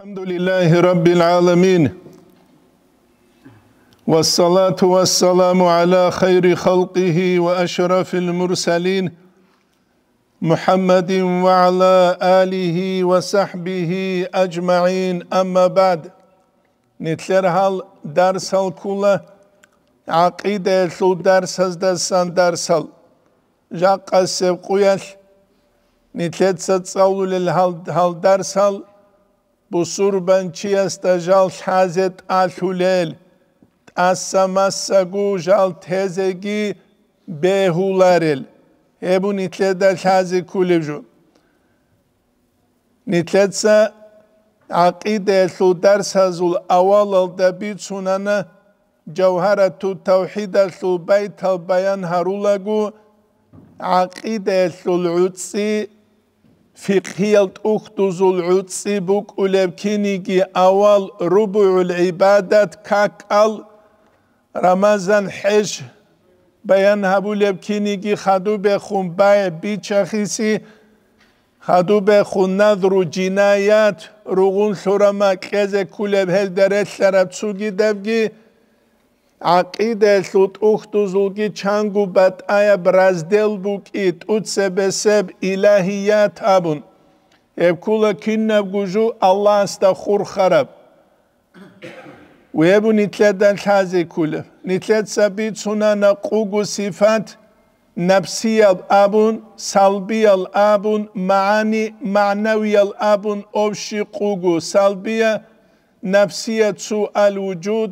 الحمد لله رب العالمين والصلاة والسلام على خير خلقه وأشرف المرسلين محمد وعلى آله وصحبه أجمعين أما بعد نتلرها هال درس الكل عقيدة لو درس هزدسان درس هال جاق السبقية نتلت ستصول للهال درس بسربنچی است جال حزت الحلل از سمسگو جال تزگی بهولرل هبو نتلت در حز کولبجو نتلت سا عقیده لو درس هزول اول دبی چونانه جوهر توحید لو بیت البیان هرولگو عقیده لو العدسی فقهية أختز العدسي بك أولبكينيجي أول ربع العبادة كاكال رمزان حش بيان خون خدو بخون بيع بیچخیسی خدو بخون و جنايات رغون شرما كذا كولب هل درت شرب سوگی دبگی Akide ثوت أختو زلقي چانگو بات آيا برازدل بوك إت أتسب Evkula kinnab guju Allah asta khur kharab. Ve bu nitleden tazi kule. Nitled sabit sunana kugu sifat nefsiyal abun, salbiyal abun, maani manaviyal abun, ovşi kugu salbiye nefsiye su al vücud,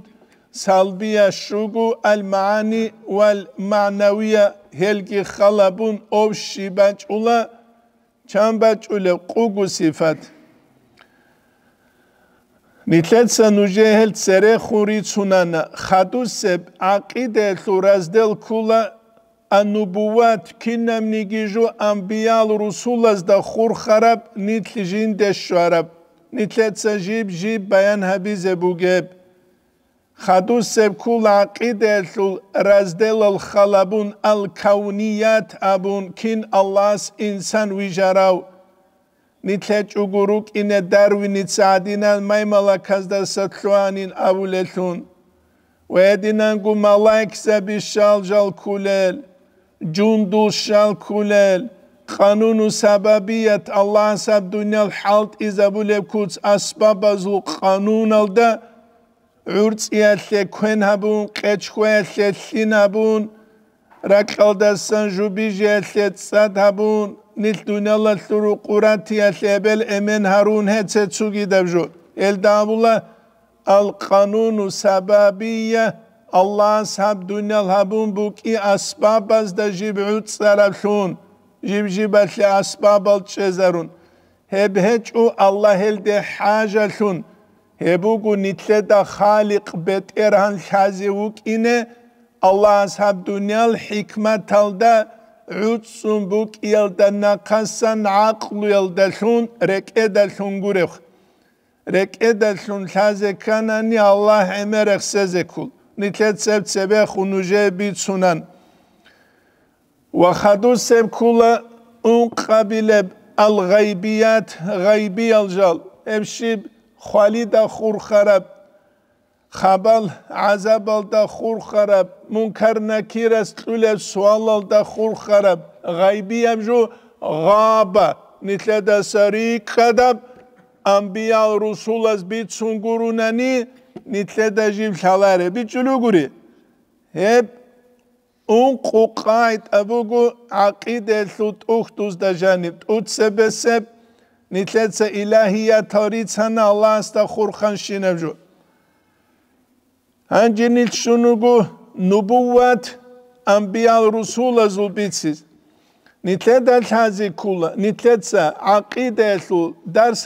салбия шугу алмаани вал маънавия хелги халабун овши бачула чамбачуле кугу сифат нитлетса нуже хел цере хури цунана хатусеп акиде сураздел кула анубуват кинам нигижу амбиал русулас да хур хараб нитлижин дешвараб нитлетса жиб жиб баян хабизе бугеб خدوسب كولا قدل رزدل الخلبون الكونيات أبون كين اللاس إنسان ويجراو نتلج أقروك إن داروي نتساعدين ميملا كزدر ستلوانين أولتون ويدنان قو ملايك سبي شال جال كولل جندو شال كولل قانون سببية الله سب دنيا الحالت إذا بولب كوتس أسباب زو قانون الده ურწიალე ქვენ ჰაბუნ ყეჩხველე სინაბუნ რაკალდასან ჟუბიჟელე ცადაბუნ nil dunala suru kuratiye sebel emen harun hetse tsugi El davula al kanunu sebabiye Allah sab dunal habun bu ki asbabaz da jibut sarafun. Jibjibatli asbabal çezerun. Hebheç o Allah elde hacasun. Hebugu nitle da halik bet erhan şazivuk ine Allah ashab dünyal hikmet alda utsun buk yelda nakasan aklu yelda şun rek edel şun gurek. Rek edel şun şaze kanani Allah emerek seze kul. Nitlet seb sebe hunuje bit Ve hadu seb kula un kabile al gaybiyat gaybi alcal. Hepşib ხვალი და ხურხარაბ ხაბალ აზაბალ და ხურხარაბ მუნქარნაკირას წულებს სვალალ და ხურხარაბ ღაიბიამჟუ ღაბა ნიტლადასარი ყადაბ ამბიალ რუსულას ბიცუნგურუნანი ნიტლადაჟი მშალარე ბიჭულუგური ჰებ ун ყუყაიტ აბუგუ აკიდელუ ტუხტუს და ჟანი ტუცებესებ Nitleca ilahija tauricana Allahsta hurhan shinavju. Anjinil shunugu nubuvat ambiyal azul bitsiz. zulbitsiz. Nitleda lhazi kula, nitleca aqidetlu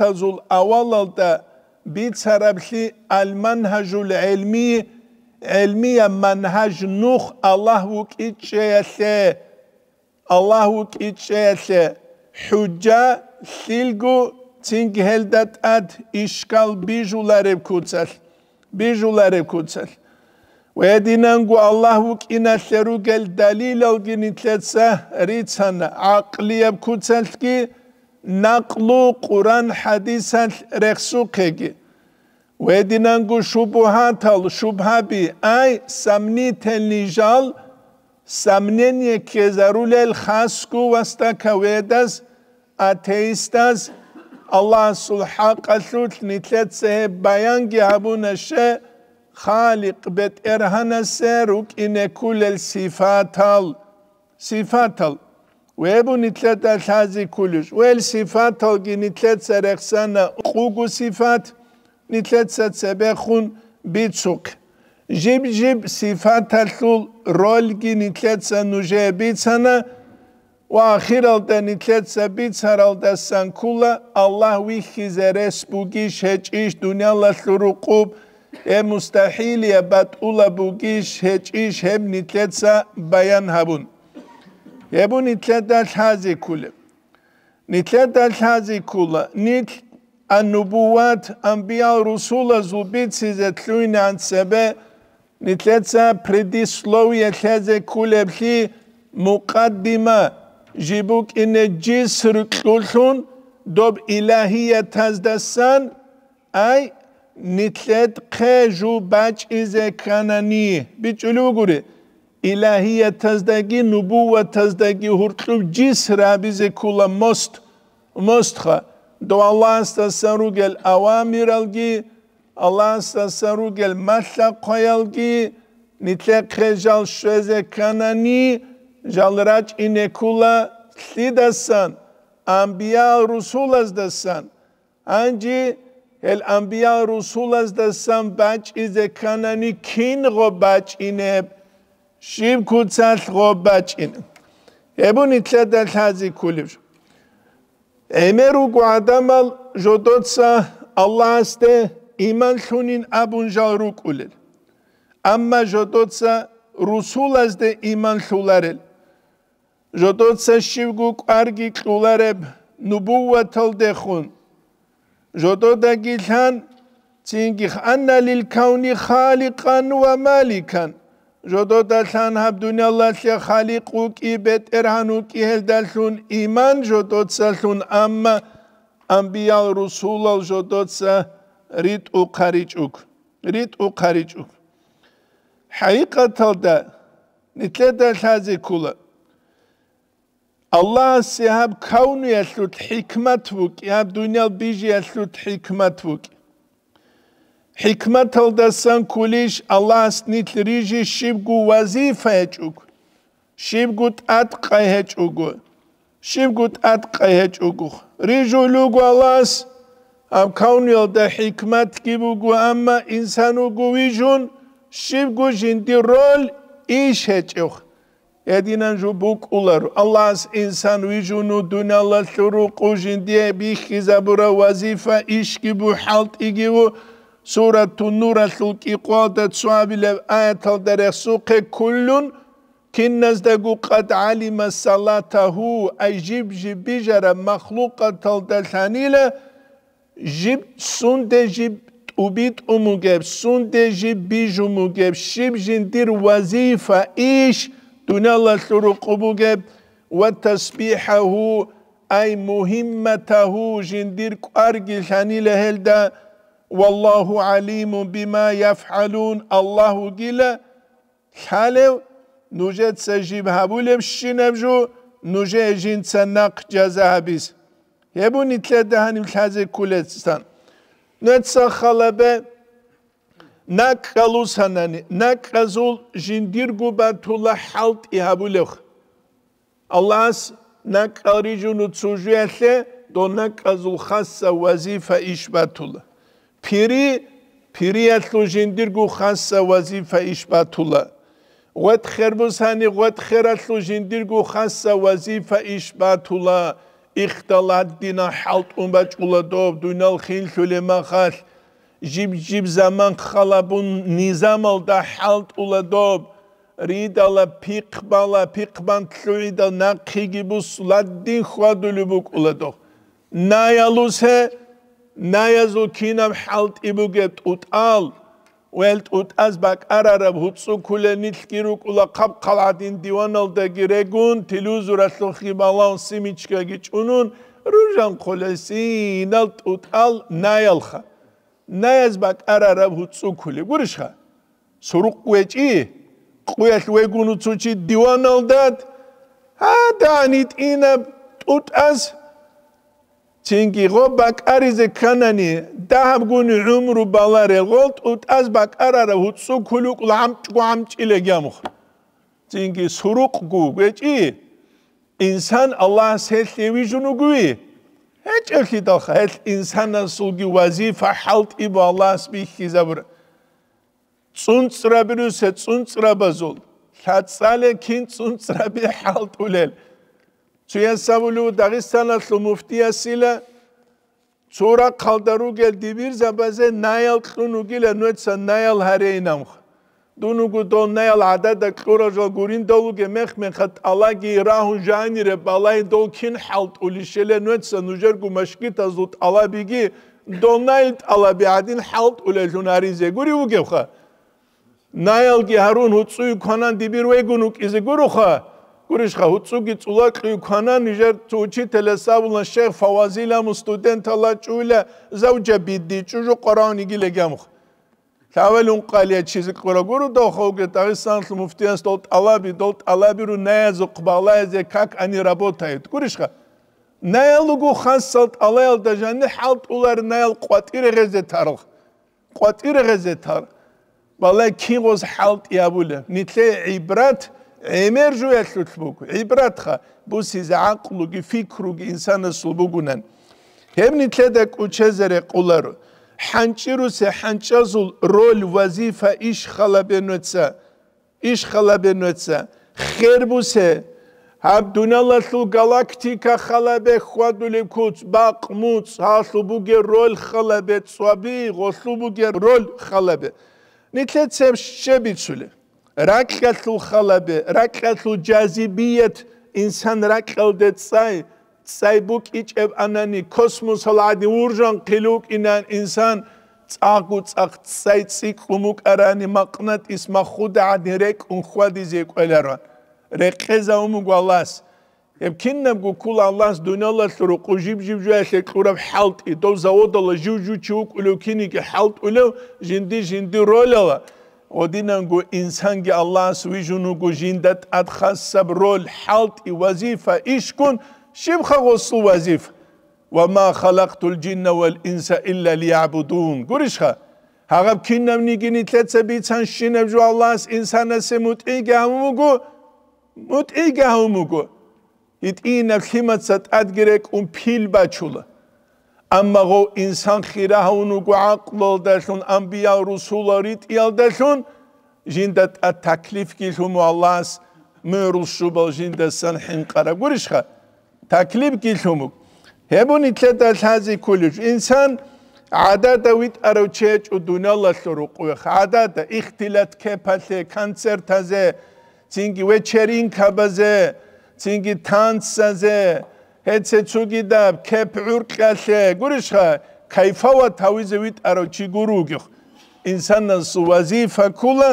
azul avalalda bitsarabli almanhajul ilmi ilmiye manhaj nuh Allahuk içeyese Allahuk içeyese hücca хилгу цингхелдат ат ишкал бижуларев куцал бижуларев куцал вединангу аллаху кинашеру гел далилал гинитлеца рицан ақлиев куцалки нақлу куран хадисан рехсу кеги вединангу шубхатал шубхаби ай самнителижал самнение кезарулел хаску вастака ведас ათეისტას ალლაჰს ჰაყალუთ ნიტლეცე ბაიანგი აბუნაშე ხალიყ ბეთ ერჰანასე რუკინე კულელ სიფათალ სიფათალ ვებუ ნიტლეთა ლაზი კულუშ ველ სიფათალ გინიტლეცე რეხსანა ყუგუ სიფათ ნიტლეცე ცებეხუნ ბიცუკ ჟიბ ჟიბ სიფათალ სულ როლ გინიტლეცე ნუჟე ბიცანა ვახირალდენ იცეცებიც არალდასან ქულა ალლაჰ ვიხიზერეს ბუგიშ ჰეჭიშ დუნიალასურუყუბ ე მუსტაჰილია ბატულა ბუგიშ ჰეჭიშ ჰემ ნიცეცა ბაიან ჰაბუნ ებუნ იცეცა ლაზი ქულა ნიცეცა ლაზი ქულა ნიც ანუბუვათ ანბია რუსულა ზუბიც ზეთლუინან ცებე ნიცეცა პრედისლოვი ლაზი ქულებში მუყადდიმა جیبوک این جیس رو دوب الهی تزداسان ای نیتلیت قیج بچ از کنانی بیچونی بگو گوری الهی تزدگی نبوه تزدگی هر جیس را بیز کلو مست مست دو دوالله است از سرگل اوامیرالگی الله است از سرگل محلقایالگی نیتلیت قیج و بچ ჟალრაჭ ინეკულა ლიდასან ამბია რუსულას დასან ანჯი ელ ამბია რუსულას დასან ბაჭი ზე ქანანი ქინ ღო ბაჭინე შიმ ქუცალ ღო ბაჭინე ებუნი თლადა თაზი ქულიბ ემერუ გადამალ ჟოდოცა ალლასტე იმან ხუნინ აბუნჟა რუკულელ ამა ჟოდოცა რუსულას დე იმან ხულარელ ჟოდოცა შივგუ კარგი ყულარებ ნუბუვათალდეხუნ ჟოდოდაგილან ცინგი ხანა ლილ ქაუნი ხალიყან ვა მალიკან ჟოდოდალან აბდუნალლაჰი ხალიყუ კი ბეტერანუ კი ჰელდალუნ იმან ჟოდოცალუნ ამა ამბიალ რუსულალ ჟოდოცა რიტ უხარიჭუკ რიტ უხარიჭუკ ჰაიკათალდა ნიტლედა ხაზი ქულა Allah sehab kaunu yaslut hikmat vuk ya dunyal biji yaslut hikmat vuk hikmat alda san kulish Allah snit riji shib gu vazifa yachuk shib gu tat qayachuk shib gu tat qayachuk riju lu gu Allahs am kaunu yalda hikmat gibu gu amma insanu gu vijun shib gu jindi rol ish yachuk edinen jubuk ular Allah's insan vijunu dunala şuruku jindiye bihiza bura vazife işki bu halt igi bu suratun nura şulki kuadet suabilev ayetel derehsuke kullun كنزدقو قد علم صلاته أي جيب جيب بجرة مخلوقة تلتلتانيلة جيب سون دي جيب أبيت أمو جيب سون دي جيب بيجو مو جيب شيب جندير وظيفة إيش تنلث رقبك وتسبيحه أي مهمته جندير أرجل هنيله هلدا والله عليم بما يفعلون الله قيل حالو نجد سجيب هبولب شنبجو نجد جن سنق جزاها بيس يبون يتلد هنم الحزر كولتستان نتسخ خلبه نكالوس هناني نكازول جنديرغو باتولا حالت إهابولوخ الله نكاريجونو تسوجيالي دو نكازول خاصة وظيفة إشباتولا بيري بيري أتلو جنديرغو خاصة وظيفة إشباتولا وات خربوس هاني وات خيراتلو جنديرغو خاصة وظيفة إشباتولا اختلاط دينا حالت أمباتولا دوب دونال خيل شلما خاص ჟიბჟიბ ზამან ხალაბუნ ნიზამალ და ჰალტულადობ რიდალა ფიყბალა ფიყბან ქუიდა ნაკიგიბუს ლადდი ხვადულიბუკ ულადო ნაიალუსე ნაიაზო ქინამ ჰალტიბუგე ტუტალ ველტ უტას ბაკარარა ბუცუკულენი ლკირუკულა ყაბყალადინ დივანალ და გირეგუნ თილუზურასო ხიბალან სიმიჩკაგი ჭუნუნ რუჟან ხოლესი ინალ ტუტალ ნაიალხა ნაეზბა კარარა ვუწუკული გურიშხა სურუყუეჭი ყუეშ ვეგუნუცუჩი დივანალდად ადანით ინებ ტუტას ჩინკი ღო ბაკარიზე ქანანი დაბგუნი უმრუ ბალარე ღოლ ტუტას ბაკარარა ვუწუკული ყლამჭყამჭილე გამხ ჩინკი სურუყგუ გეჭი ინსან ალლა სეთლევი ჟუნუგვი ეჭერში და ხალ ინსანა სულგი ვაზიფა ჰალტი ბალას მიხიზაბურ წუნწრაბრუსე წუნწრაბაზულ ხაცალე კინ წუნწრაბი ჰალტულელ ჩუენსავლუ დაღისტანა ლუმუფტიასილა ცურა ხალდარუ გელდი ვირზაბაზე ნაიალ ხუნუგილა ნუეცა ნაიალ ჰარეინამხ დუნუგუ დონაილ ადადა ქურაჟო გურინდოლუგე მეხმენხატ ალაგი რაჰუჟანირე ბალაი დოქინ ჰალტული შელენუცა ნუჟერგუ მაშკიტა ზუტ ალაბიგი დონაილ ალაბი ადინ ჰალტული ჟუნარიზე გური უგევხა ნაილგი ჰარუნ უწუი ქანან დიბირვეგუნუ კიზე გურუხა გურიშხა უწუგი წულაკი ქანან ნიჟერ თუჩი თელესავულა შეხ ფავაზილა მუ სტუდენტალა ჭულა ზავჯა ბიდი ჭუჟუ ყორანი გილეგამხა ქაველი უნყალია ჩიზი ყურაგურ და ხოგე თავისანს მუფტიას და ტალაბი და ტალაბი რუ ნაეზ ყბალაზე კაკ ანი რაბოთაეთ გურიშხა ნაელუგუ ხანსალ ტალაელ და ჟანი ჰალტ ულარ ნაელ ყვატირეზე თარო ყვატირეზე თარ ბალე კიღოს ჰალტ იაბულე ნიტლე იბრათ ემერ ჟუ ესლუთბუგ იბრათ ხა ბუსი ზაყლუგი ფიქრუგი ინსანას ლუბუგუნან ჰემ ნიტლე და კუჩეზერე ყულარო ჰანჭირუსე ჰანჭაზულ როლ ვაზიფა იშ ხალაბენოცა იშ ხალაბენოცა ხერბუსე აბდუნალასუ გალაქტიკა ხალაბე ხვადული ქუც ბაყმუც ასუბუგე როლ ხალაბე წვაბი ღოსუბუგე როლ ხალაბე ნიცეცემ შებიცული რაკლასუ ხალაბე რაკლასუ ჯაზიბიეთ ინსან რაკლდეცაი საიბუკ იჭებ ანანი კოსმოს ლადი ურჟან ყილუკ ინან ინსან წაგუ წაგ წაიცი ყუმუკ არანი მაყნატ ის მახუდა ადერეკ უხვადიზე ყველარან რეყეზა უმგვალას ებქინნებ გუკულ ალას დუნალას რო ყუჟიბ ჯიბჯა ეშე ყურავ ჰალტი დო ზაოდალა ჯუჯუ ჩუკ ლუკინი კი ჰალტ ულევ ჟინდი ჟინდი როლალა ოდინან გუ ინსან კი ალას ვიჟუნუ გუ ჟინდა ატხასაბ როლ ჰალტი ვაზიფა ისკუნ შიმხაგოსულ ვაზიფ ვამა ხალაქტულ ჯინნა ვალ ინსა ილა ლიაბუდუნ გურიშხა ჰაგაბ ქინნამ ნიგინი თლეცები ცან შინებჯუ ალლას ინსანასე მუტი გამუგუ მუტი გამუგუ იტინა ხიმაცად ადგირე კუმ ფილბაჩულ ამაღო ინსან ხირა ჰუნუგუ აყლოლ დაშუნ ამბია რუსულარი ტიალ დაშუნ ჟინდა ტაკლიფ გიჰუმუ ალლას მერულ შუბალ ჟინდა სან ჰინ ყარა გურიშხა تکلیف کیشوم هبون اتلتا سازی کولیش انسان عادت ویت ارو چه او دنیا الله شروع قوه عادت اختلاط که پس کانسر تازه چینگی و چرین کبزه چینگی تانس سازه هت سه چوگی داب که پیور کلاه گریش خا کیفا و تاویز ویت ارو چی گروگیخ انسان نسو وظیفه کلا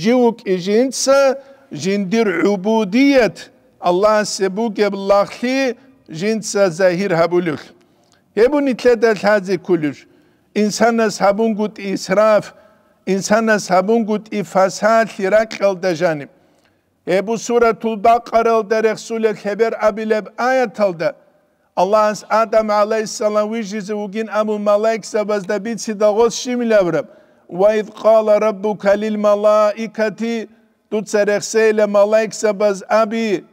جیوک اجینسا جندیر عبودیت Allah sebuke billahi jinsa zahir habuluk. Hebun del hazi kulür. İnsanas habun gut israf, insanas habun gut ifasat lirak kalda janib. E bu suratul Bakara'da Resul'e Heber abileb ayet aldı. Allah Adam aleyhisselam vicizi ugin amul malaik sabazda bitsi da gos şimilevrem. Ve iz kala rabbuka lil malaikati tutserekseyle malaik sabaz abi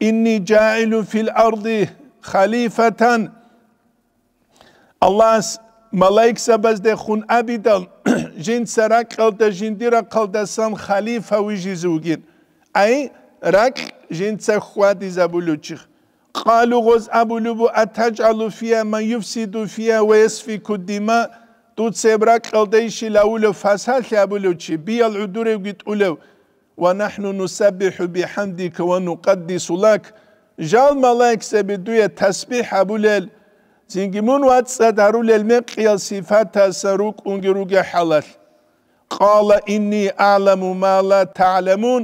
inni cailu fil ardi halifatan Allah malaik sabaz de khun abidal jin sara qalda jindira qaldasan khalifa wijizugin ay rak jin sakhwadi zabuluchikh قالوا غز أبو لبو أتجعل فيها من يفسد فيها ويسفك الدماء دوت سيبرا قلديشي لأولو فساد لأبو لوشي بيا العدور يقول أولو ونحن نسبح بحمدك ونقدس لك جال ملايك سبدوية تسبيح أبو ليل زنجمون ليل مقيا صفات سروك انجروك حلال قال إني أعلم ما لا تعلمون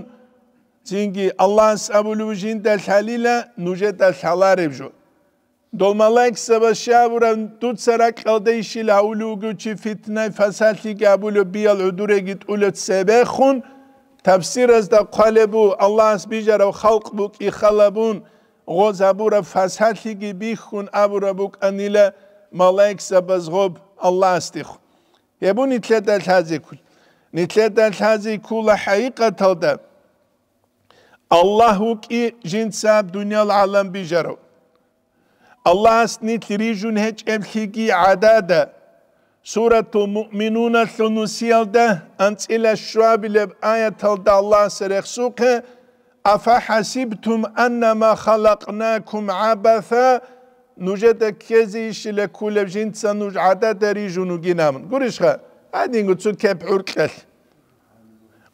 زنجي الله سأبو لوجين الحليلة نجد الحلارب جو دولمالايك سبشابرا دوت سرق قلديشي لأولوغو چي فتنة فساتي قابلو بيال عدوري قد أولو تسبخون تفسیرز دا قاله بو الله از بیجر و خلق بو کی خلبون غو زبور فسحتی گی بیخون ابور بوک انیل ملائک سبز غب الله استخون يبون نتلدى الهازي كل نتلدى الهازي كل حقيقة دا الله كي جنساب دنيا العالم بجرو الله اسني تريجون هج امحيقي عدادا سورة المؤمنون ثنو سيالده أنت إلى الشعب لب آية تلد الله سرخ سوق أفحسبتم أنما خلقناكم عبثا نجد كزيش لكل جنس نج عدد ريجونو جنام قريش خا هذه نقصو كيب عركل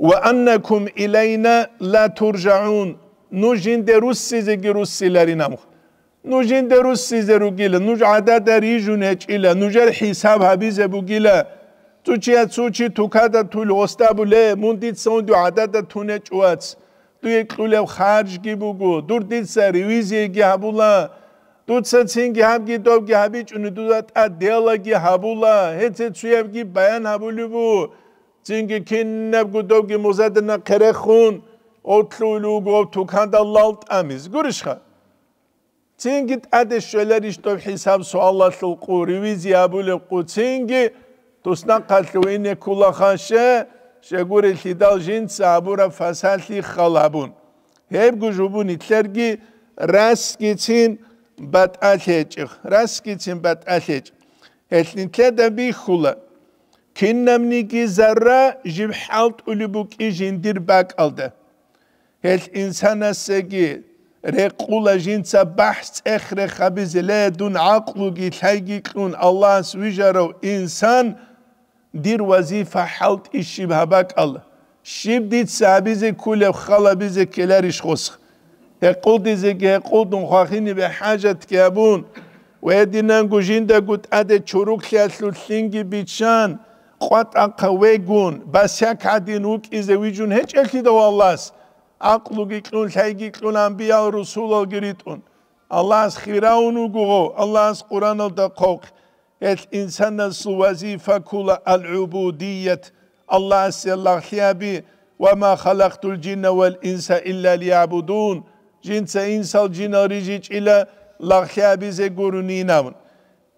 وأنكم إلينا لا ترجعون نجند روسي زي روسي لاري نامخ ნუჟინ დერუს სიზერუ გილა ნუჟ ადადა რიჟუნე ჭილა ნუჟერ ჰისაბ ჰაბიზებუ გილა წუჩია წუჩი თუკადა თული ოსტაბულე მუნდიც სონდუ ადადა თუნე ჭუაც დუე ყულევ ხარჯ გიბუგუ დურდიცა რივიზი გი აბულა დუცაცინგი ჰამგი დობგი ჰაბიჭუნი დუდა ტა დიალოგი ჰაბულა ჰეცე წუევგი ბაან აბულიბუ წინგი ქინნებ გუდობგი მოზადნა ყერეხუნ ოთლულუ გო თუკანდა ლალტამიზ გურიშხა Цинги аде шолер иштов хисаб суалла шулку ревизия буле куцинги тусна калуине кулахаше шегури хидал жин сабура фасахи халабун. Хеб гужубун итлерги раски цин бат ахечих. Раски цин бат ахеч. Хетлинтле де би хула. Kinnamniki zarra jib halt ulubuk ijindir bak aldı. Hel insana segi رقول جن سبحت اخر خبز لا دون عقل گی تاگی کون الله سویجرو انسان دیر وظیفه حلت شيب هبك الله شيب دي سابيز كل خلابيز كلرش خص تقول دي زي قود خاخين به حاجت كابون و يدين گو جن اده گوت اد چروک سلسل سینگ بیشان خط اقوی گون بس یک ادینوک از ویجون هیچ الله است عقل گیتون شای گیتون انبیا و رسول گریتون الله از خیران guğu, Allah az از قرآن و دقوق et insanın vazife kula al ubudiyet Allah sallallahu hiyabi ve ma halaktul cinne vel insa illa liyabudun cinse insal cinna ricic ile lahyabi ze guruninam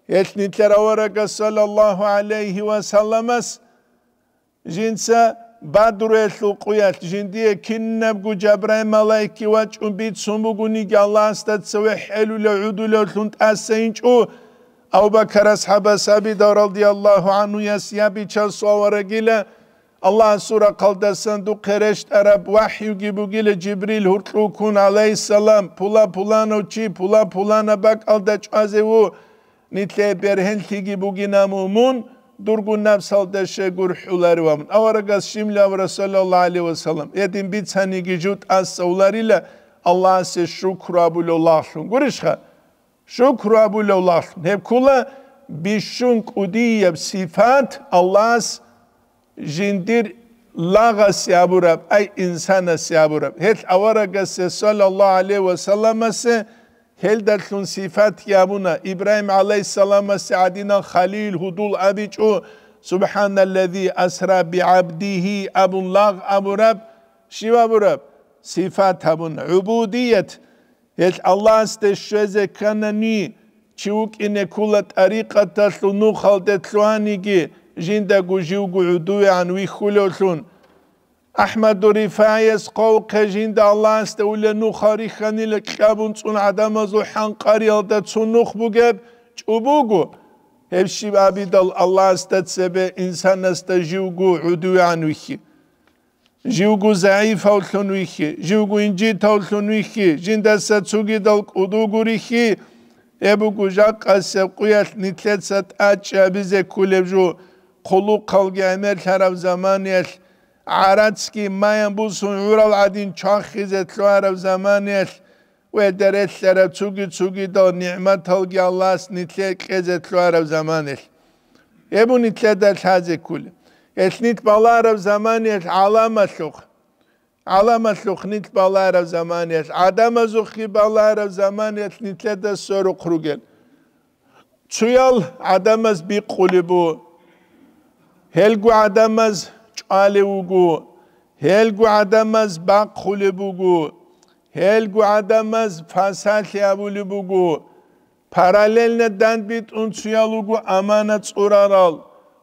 etnitler avaraka sallallahu aleyhi ve sellemes cinse badru etlu kuyat jindiye kinneb gu cebre malayki ve çumbit sumu gu Allah astat sevih elü le udu le tlunt assayinç u Ebu Bekir ashabe sabi da radiyallahu anhu yasya bi çal suavara gile Allah sura kaldesan du kereşt Arab vahyu gibi gile Cibril hurtlukun aleyhisselam pula pulano çi pula pulana bak aldaç azevu nitle berhelti gibi mu'mun durgun nefsal var hularvam. Avaragas şimli avra sallallahu aleyhi ve sellem. Yedim bir tani gicud az savlarıyla Allah'a se şükür abulollahun. Gurişha. Şükür abulollahun. Hep kula bişun kudiyeb sifat Allah's jindir laga siyaburab. Ay insana siyaburab. Het avaragas sallallahu aleyhi ve sellem هل هلدرتون صفات يابونا إبراهيم عليه السلام سعدنا خليل هدول أبيجو سبحان الذي أسرى بعبده أبو الله أبو رب شيوا أبو رب صفات هبون عبودية هل الله استشوزه كانني چوك إن كل طريقة تلو نو خالدت لوانيجي جندا جوجيو عن ويخولوتون احمد رفايس قو كجين دا الله استولى نخاري خاني لكابون تون عدم زو حنقاري الدا تون نخ بوجب چوبوغو هبشي بابي دل الله استتسبه انسان استجيوغو عدو عنوخي جيوغو ضعيف اولتونوخي جيوغو انجيت اولتونوخي جين دستا تسوغي دل قدوغو ريخي ابوغو جاق اسب قيات نتلت ست اتشا بزي كولبجو قلو قلقي امر كرب زمانيش عرضکی من بوسون یورال عدین چان خیزت لو عرب زمانیل و درت لره چوگی چوگی دا نعمت هلگی الله اس نیتلی خیزت لو عرب زمانیل ای بو نیتلی در تازه کلی اس نیت بالا عرب زمانیل علامت لوخ علامت لوخ نیت بالا عرب زمانیل عدم از اخی بالا عرب زمانیل نیتلی در سرو قروگل چویال عدم از بی قولی بو هلگو عدم از alewugu, helgu adamaz bakkulubugu, helgu adamız adamaz paralel paraleline bit un suyalugu amanet uraral,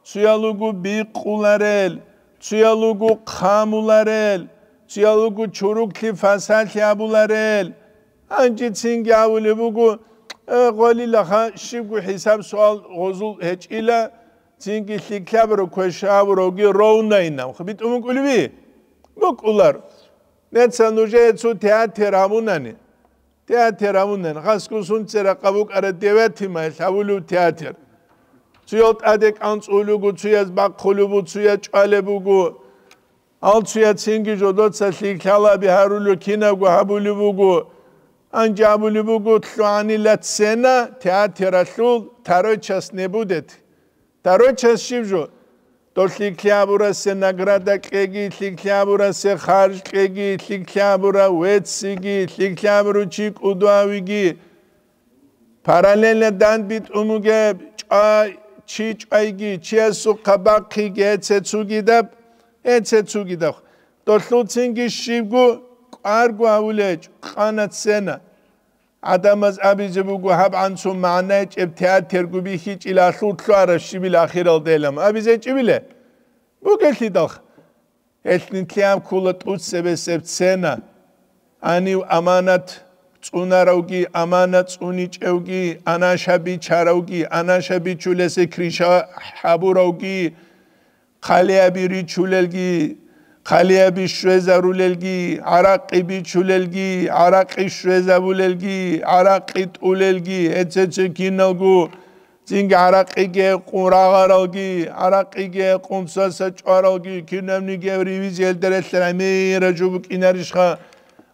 suyalugu biqularel, suyalugu kamularel, suyalugu çurukli fasalhiyabularel, ancı çingavulubugu, e, golila ha şigu hesap sual gozul heç ile, წინგი ლიქლაბრო ქეშავრო გი როუნაინამ ხ ბიტუმ კულვი მოკულარ ნეცან უჟე ცუ თეატრ ამუნანი თეატრ ამუნენ ხასკუსუნ წერა ყავუკარა დევეთი მა ლავულუ თეატრ ცუოთ ადე კანწულუ გუ ცუეს ბაქხულუ ცუე ჭალებუ გუ ალცუე წინგი ჟოდოცა ლიქლაბი ჰარულუ კინაგუ ჰაბულუ ბუგუ ანჯაბულუ ბუგუ თლანი ლაცენა თეატრ ალუ თაროჩას ნებუდეთ და რო ჩეს შიბჟო то сикхлябура се награда кеги сикхлябура се харж кеги сикхлябура вециги сикхлябру чи кудавиги параллельно дан бит умуге ча чи чайги чи асу кабаки геце цуги да эце цуги да то луцинги шивгу кваргу ауле кана цена ადამას აბიზებუგუ ჰაბანცუ მანაჭებ თეატერგუბი ჰიჭილა ხუთლარა შიბილ ახირალ დელამ აბიზეჭიბილე ბუგეთი დახ ესნიტიამ ქულა ტუცებესებ ცენა ანი ამანათ წუნარავგი ამანა წუნი ჭევგი ანაშაბი ჩარავგი ანაშაბი ჩულესე ქრიშა ჰაბურავგი ხალიაბი რიჩულელგი ხალიები შვეზარულელგი, араყიბი ჩულელგი, араყი შვეზაბულელგი, араყი ტულელგი, ეცეცე კინალგუ წინგ араყი გე ყურაღარალგი, араყი გე ყუმსასა ჭვარალგი, კინემნი გე რივიზელდერეთლა მეერა ჯუბ კინარიშხა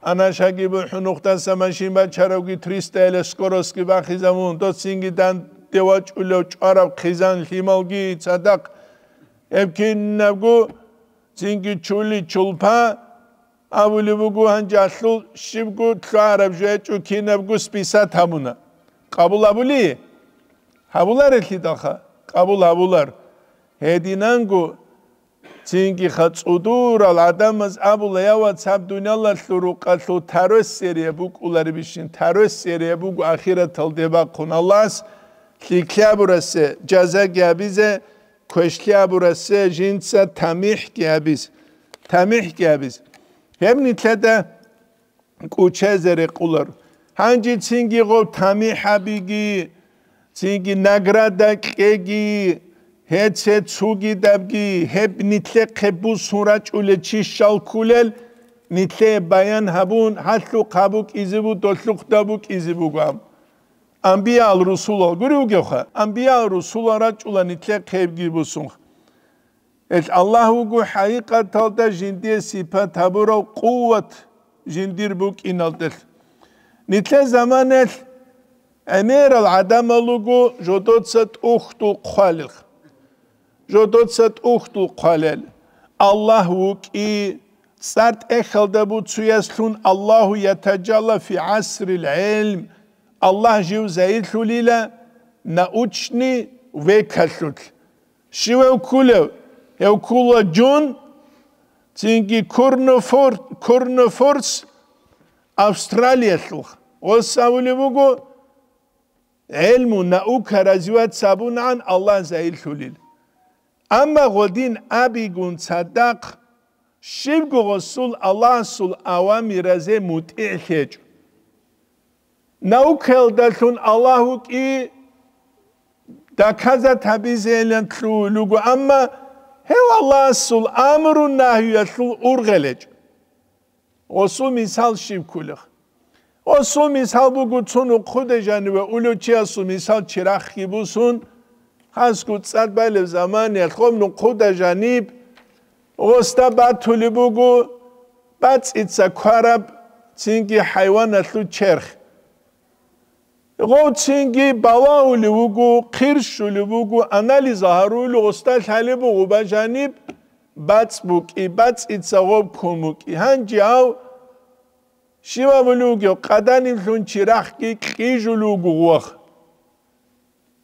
ანაშაგიბუ ჰუნუხთან სამაშინ ბაჩაროგი თრისტელე სკოროსკი ბახიზამუნ დო წინგიდან დევაჭულო ჭვარავ ხიზან ლიმალგი ცადაკ ემკინნაგუ წინგი ჩული ჩულფა ავული ვუგუ ანჯასუ შიბგუ ტარაბჟე ჩუკინებგუ სპისა თამუნა ყაბულაბული ჰაბულარ ეთი დახა ყაბულაბულარ ჰედინანგუ წინგი ხა წუდურალ ადამას აბულა ява ცაბ დუნალა ლურუ ყალუ თაროს სერია ბუკულარი ბიშინ თაროს სერია ბუკ ახირა თალდება ქუნალას ლიქიაბურასე ჯაზა გაბიზე ქეშლიაბურა სე ჟინცა თამიჰკი აბის თამიჰკი აბის ჰემნითა და კუჩეზე რეკულარ ჰანჯი ცინგი ყო თამიჰაბიგი ცინგი ნაგრადა ყეგი ჰეცე ცუგი დაბგი ჰებნითე ყებუ სურაჭულე ჩიშალკულელ ნითე ბაიან ჰაბუნ ჰალუ ყაბუკ იზიბუ დოლუ ხდაბუკ იზიბუ გამ Anbiya Rusul ol. Guru ha. Anbiya Rusul araç ulan itle kevgi busun. Et Allahu gu hayikat talda jindiye sipa tabura kuvvet jindir buk inaldır. Nitle zaman et emir al adam alugu jodotsat uhtu khalik. Jodotsat uhtu khalel. Allahu ki sert ehalda bu tsuyaslun Allahu yetecalla fi asril ilm. Аллах жив заилхулила научни векашут. Шивекулев, евкула джун, цинги курнофор, курнофорс Австралия шух. Осавлевугу ilmu nauka razivat sabunan Allah zailhulil. Amma godin abigun sadaq Şevgu Resul Allah sul avami raze muti'i hecu. ნაუქელდა თუ ალაჰუ კი დაკაზა თაბიზელენ თუ ლუგუ ამა ჰევალასულ ამრუ ნაჰიუ ურღელეჭ ოსუ მისალში ვქულხ ოსუ მისალ ბუგუ ცუნუ ხუდეჟანი ვე ულუჩიასუ მისალ ჩირახი ბუსუნ ხასკუ წადბალე ზამანი ხომ ნუ ხუდეჟანი ოსტა ბათული ბუგუ ბაციცა ქარაბ ცინკი ჰაივანა თუ ჩერხი როცინგი ბავაული უგუ ხირშული უგუ ანალიზა არული ოსთან ხალიბუ უბაჟანი ბაცბუკი ბაციცაღო ქუმუკი ჰანჯაო შივამლუგიო ყადანი ლუნჩი რახკი ყიჟული უგუ ხ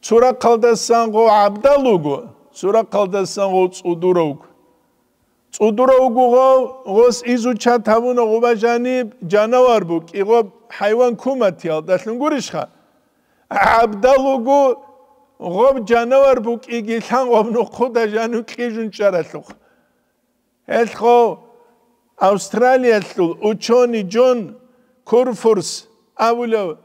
ცურა ყალდასან ყო აბდალუგუ ცურა ყალდასან ყო წუდურო უგუ წუდურო უგუ ხო ოს იზუჩა თავუნო უბაჟანი ჯანავარბუკი ყო ჰაივან ქუმათი ალდაშლუნგურიშხა عبدالو قول غب جانور بوك إيجيلان وابنو قودا جانو كيجون شارسوخ خو استرالیا تلو أوتشوني جون کورفورس أولو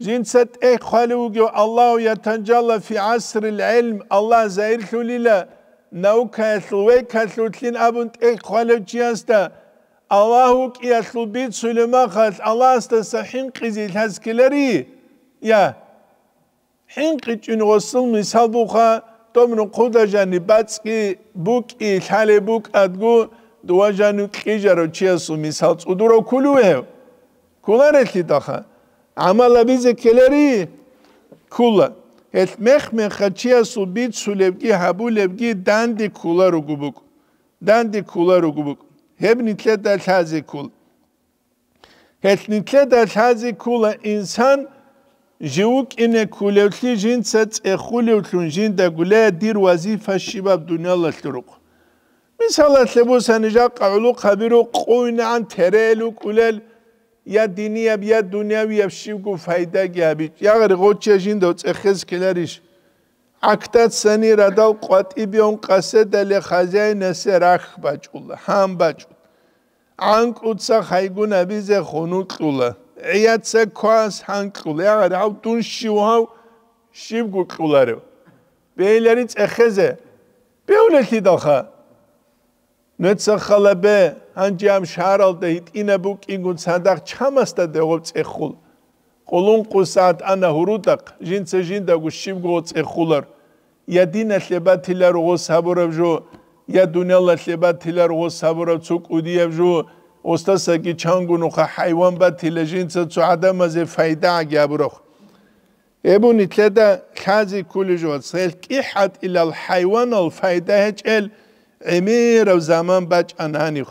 جنسات إيه خالوجو الله يتجلى فی عصر العلم الله زایر زير للا نوكا يتلويكا تلوتلين أبنت إيه خالو جياستا الله كي يتلو بيت خاص الله است سحین قیزی هزکلری ya henqiqin osul misal buqa tomnu qudajani batski buki lhale buk adgu duajanu qijaro chiasu misal tsuduro kuluve kulareli daha amala bize keleri kula el mehmen khachiasu bit sulevki habulevki dandi kula rugubuk dandi kula rugubuk hebni tleda lhazi kul Hetnitle de lhazi kula insan ჟიუკ ინე ქულევთი ჟინცა წეხულევთუნ ჟინ და გულე დირ ვაზიფა შიბაბ დუნიალა შტურუკ მისალა ლებოსანი ჟა ყავლუ ხაბირუ ყუინ ან თერელუ კულელ ია დინია ბია დუნია ბია შიგუ ფაიდა გიაბი ჯაღარი ღოჩე ჟინ და წეხეს ქელარიშ აქტაც სენი რადავ ყვატიბიონ ყასე დელე ხაზაინესე რახ ბაჭულა ჰამ ბაჭულა ანკუცა ხაიგუნა ბიზე ხონუ ყულა ეაცა ქვას ჰანკლე არ ავტუნში ვავ შიგუკულარო ბეილერი წეხეზე ბეულეთი დახა ნეცახალებე ანჯამ შარალდე იტინებუ კინგუნ სანდახ ჩამასტა დეღობ წეხულ ყოლონყუსად ანა ჰურუდაკ ჟინცე ჟინდაგუ შიგუო წეხულარ იადინა შლებათილარ ოსაბორებჟო იადუნელა შლებათილარ ოსაბორა წუკუდიებჟო استاسا كي چانگونو خا حيوان با تلجين سا سعادا مزي فايدا عقيا بروخ ابو نتلادا خازي كل جوات سيل كيحت إلى الحيوان الفايدة هجل عمير وزمان باج أنانيخ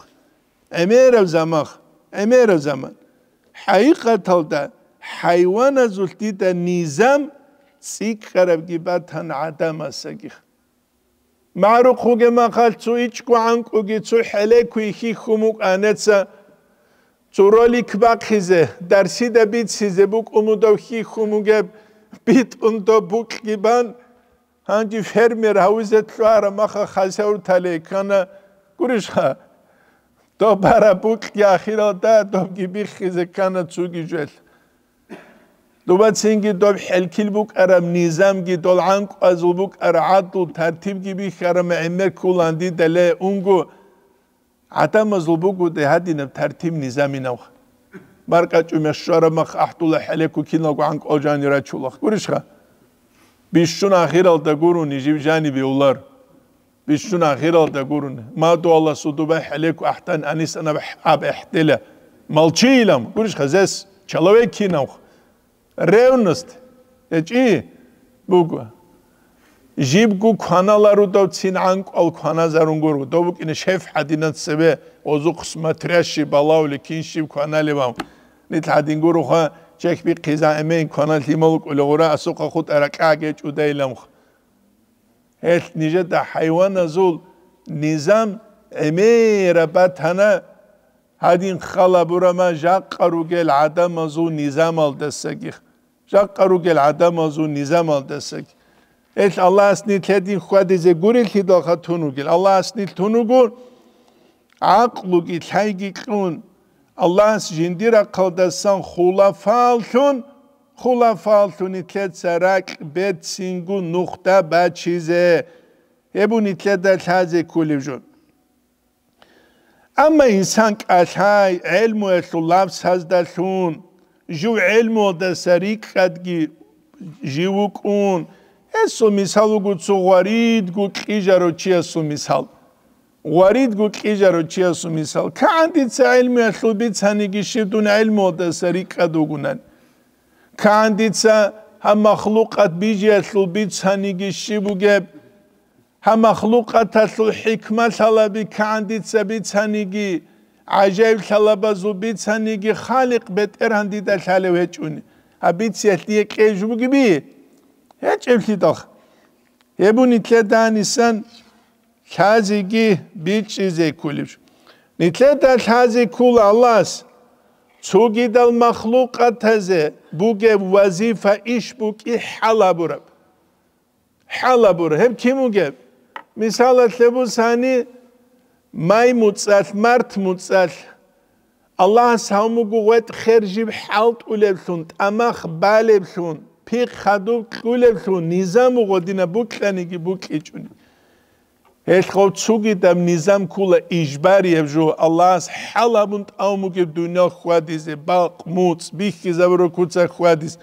عمير وزماخ عمير وزمان حقيقة دا حيوان زلتي دا نظام سيك خربگي با تن عدم سگيخ მარუხუ გემახალცუ იჭკუანკუ გიცუ ჰელეკუ ხი ხუმუკანეცა ცურალი ქბაქიზე დარსიდა ბიციზე ბუკუმუდო ხი ხუმუგე ბიტუნდო ბუკიბან ჰანჯი ფერმერ აუზეთლარა მახა ხალსაურთალე ქანა გურიშა დო პარა ბუკი ახირა და დო გიბიხიზე ქანა ცუგიჟელ Dubat singi dob helkil buk aram nizam gi dol ank azul buk aratu tertib gibi karam emmer kullandı dele ungu atam azul buk de hadi ne tertib nizamin avh. Marka çüme şara mak ahtula heleku kinagu ank ojan yara çulak. Kuruşka. Bişşun ahir alda gurun ijib janibi ular. Bişşun ahir alda gurun. Ma do Allah be heleku ahtan anis ana ab ehtela. Молчи илам, говоришь, хазес, человек кинух. ревность ეჭი ბუგა ჟიბგუ ქანალარ უდავ წინ ანყალ ქანაზარ უნგორუ დობკინე შეფ ჰადინან წებე ოზუხს მათრაში ბალავლი კინშიბ ქანალებამ ნითადინგურუ ხა ჩექბი ყიზა ემე ქანალ იმალ ყულოღრა ასოყა ხუტარა კაგე ჭუდეილამ ეს ნიჟა და ჰაივანა ზულ ნიზამ ემე რაბათანა ჰადინ ხალაბურა მა ჟაყყარუ გელ ადამაზუ ნიზამ ალდესეგი ხა Žakaru kel adamazu nizama desek. Et Allah asnil hedin huadize guril hidal hatunu gel. Allah asnil tunu gur. Aklu git haygi kun. Allah jindira kaldasan hulafal şun. Hulafal şun itlet sarak bet singu nukta baçize. Ebu nitlet de taze kulivjun. Ama insan kaşay ilmu esullab sazdasın. ჟუ ელმო და სარიკადგი ჟიუკუნ ესო მისალუგუც უღარიდ გუკიჟარო ჩიასუ მისალ ვარიდ გუკიჟარო ჩიასუ მისალ კანდიც ელმი ახლუბიც ანიგიშიდუნ ელმო და სარიკადუგუნან კანდიც ჰამახლუყად ბიჯი ახლუბიც ანიგიშიბუგებ ჰამახლუყათ ახლუ ჰიქმა სალაბი კანდიცებიც ანიგი عجب کلابازو بیت سانی گی خالق بیت ارندی دا شاله وچونی ها بیت سیتلی قیجبو گی بی هیچ امشی داخ یه بو نیتله دانیسن کازی گی بیت چیزی کولیش نیتله دا کازی کول اللاس Sugi dal mahluka teze buge vazife iş bu ki hala burab. Hala burab. Hep kim uge? Misal bu sani მაიმუცას მართმუცას ალას ჰამუგუეთ ხერჯიბ ჰალტულებსუნ ტამახ ბალებსუნ ფიხადუ კულებსუნ ნიზამუღოდინა ბუკლანიგი ბუკიჭუნი ეს ხო ცუგი და ნიზამ ქულა იშბარიებ ჟო ალას ჰალამუნ ტამუგი დუნია ხვადიზე ბალყ მუც ბიხიზავრო ქუცა ხვადის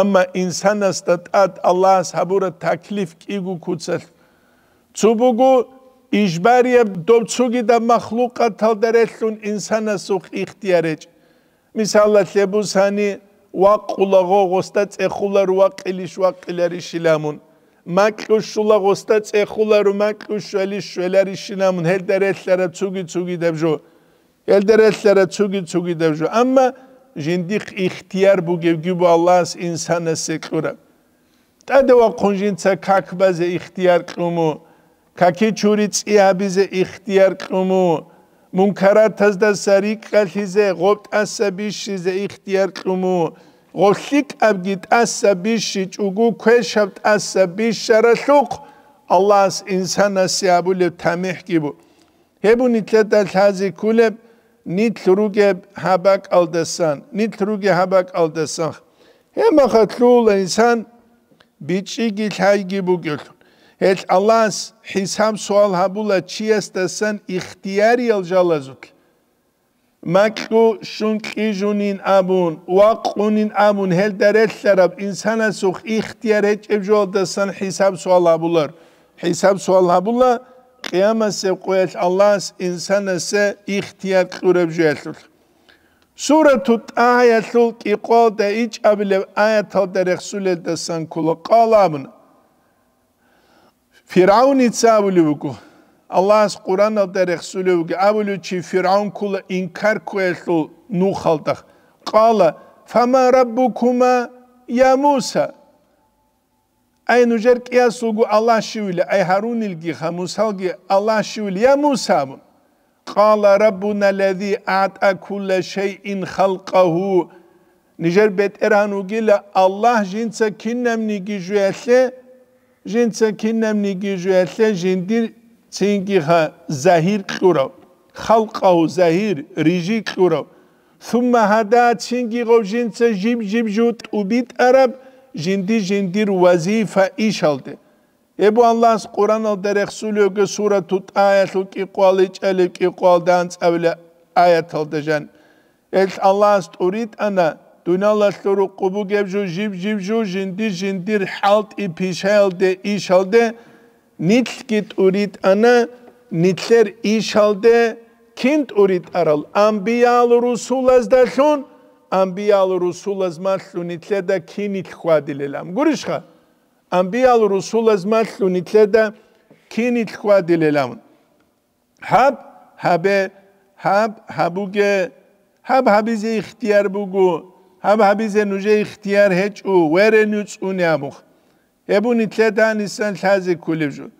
ამა ინსანასტატ ალას ჰაბურა თაკლიფ კიგუ ქუცა ცუბუგუ იშბარია დობცუგი და махლუკა თალდერეთუნ ინსანასუ ხიხტიარეჭ მისალათლებუსანი ვაყულაღოღოსტა წეხულარუ ვაყილიშ ვაყილარი შილამუნ მაკუშულაღოსტა წეხულარუ მაკუშველი შველარი შინამუნ ჰელდერეთლარა ცუგი ცუგი დებჟო ჰელდერეთლარა ცუგი ცუგი დებჟო ამა ჟინდი ხიხტიარ ბუგევგი ბუ ალას ინსანასე ქურა და დევა ქონჟინცა კაკბაზე ხიხტიარ ქუმუ ქაკიჩური წიაბიზე იხტიარ ყმუ მუნქარათას და სარიკალიზე ღოპტასებიშიზე იხტიარ ყმუ ღოშიკაბგი ტასებიში ჭუგუ ქეშავ ტასებიშარაშუყ ალას ინსანასი აბულე თამიჰკიბუ ჰებუნი თლატა ლაზი კულე ნითრუგე ჰაბაკ ალდასან ნითრუგე ჰაბაკ ალდასან ჰემახა თულა ინსან ბიჭიგი ლაიგიბუ გელუ Heç Allahs hisam sual habula çiyest desen ihtiyari alcalazuk. Makku şun kijunin abun, vakunin abun, hel deret şarab, insana suh ihtiyar hiç evcol desen hisam sual habular. Hisam sual habular, kıyamese koyet Allahs insana se ihtiyar kurebcüeltur. Suretut ayetul ki kol de iç abile ayetal derek sülel desen kulu kalabına. فرعون يتساب لبقو الله از قرآن ده رسول لبقو اولو چه فرعون كول انكار كويتلو نوخال دخ قال فما ربكما يا موسى اي نجر قياس لقو الله شويل اي هارون الگي خموسى الله شويل يا موسى قال ربنا الذي اعطى كل شيء خلقه نجر بيت ارانو گيل الله جنسا كنم نگي جويتلو jenca kinnamni gijuatle jendir çingiha zahir qura xalqa zahir riji qura ثم هدا çingi gov jenca jib jib jut ubit arab jindi jindir vazifa iş aldı. Ebu Allah's Kur'an al derek sulüge sura tut ayetlu ki kuali çelik ki kualdan evle ayet aldı jen. El Allah's turit ana dunalastoru kubu gebju jib jibju jindir jindir halt ipiş halde iş halde nit git urit ana nitler iş halde kint urit aral ambiyalı rusul azdaşun ambiyalı rusul azmaşlu nitler de kinit huadilelam gurişha ambiyalı rusul azmaşlu nitler de kinit huadilelam hab habe hab habuge hab habize ihtiyar bugu hab habize nuje ihtiyar heç u vere nüç u neamuh. Ebu nitle da nisan tlazi kulivju.